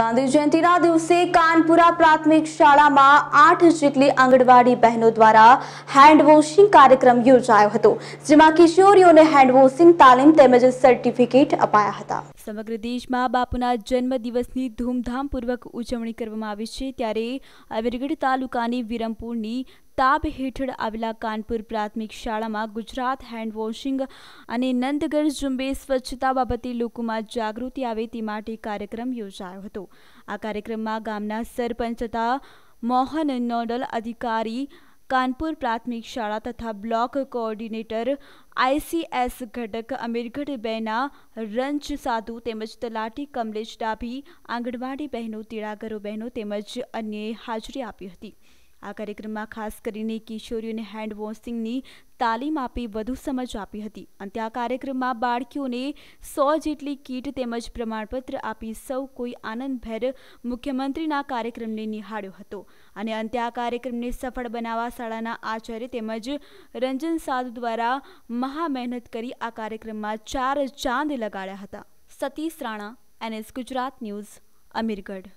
ગાંધી જયંતિના દિવસે કાનપુરા પ્રાથમિક શાળામાં આઠ જેટલી આંગણવાડી બહેનો દ્વારા હેન્ડ કાર્યક્રમ યોજાયો હતો જેમાં કિશોરીઓને હેન્ડ વોશિંગ તાલીમ તેમજ સર્ટિફિકેટ અપાયા હતા સમગ્ર દેશમાં બાપુના જન્મ જન્મદિવસની ધૂમધામપૂર્વક ઉજવણી કરવામાં આવી છે ત્યારે અમીરગઢ તાલુકાની વિરમપુરની તાપ હેઠળ આવેલા કાનપુર પ્રાથમિક શાળામાં ગુજરાત હેન્ડ વોશિંગ અને નંદગર ઝુંબેશ સ્વચ્છતા બાબતે લોકોમાં જાગૃતિ આવે તે માટે કાર્યક્રમ યોજાયો હતો આ કાર્યક્રમમાં ગામના સરપંચ તથા મોહન નોડલ અધિકારી કાનપુર પ્રાથમિક શાળા તથા બ્લોક કોઓર્ડિનેટર આઈસીએસ ઘટક અમીરગઢ બહેના રંજ સાધુ તેમજ તલાટી કમલેશ ડાભી આંગણવાડી બહેનો તીળાગરો બહેનો તેમજ અન્યએ હાજરી આપી હતી આ કાર્યક્રમમાં ખાસ કરીને કિશોરીઓને હેન્ડ વોશિંગની તાલીમ આપી વધુ સમજ આપી હતી અંતે આ કાર્યક્રમમાં બાળકીઓને સો જેટલી કીટ તેમજ પ્રમાણપત્ર આપી સૌ કોઈ આનંદભેર મુખ્યમંત્રીના કાર્યક્રમને નિહાળ્યો હતો અને અંતે આ કાર્યક્રમને સફળ બનાવવા શાળાના આચાર્ય તેમજ રંજન સાધુ દ્વારા મહા મહેનત કરી આ કાર્યક્રમમાં ચાર ચાંદ લગાડ્યા હતા સતીશ રાણા એનએસ ગુજરાત ન્યૂઝ અમીરગઢ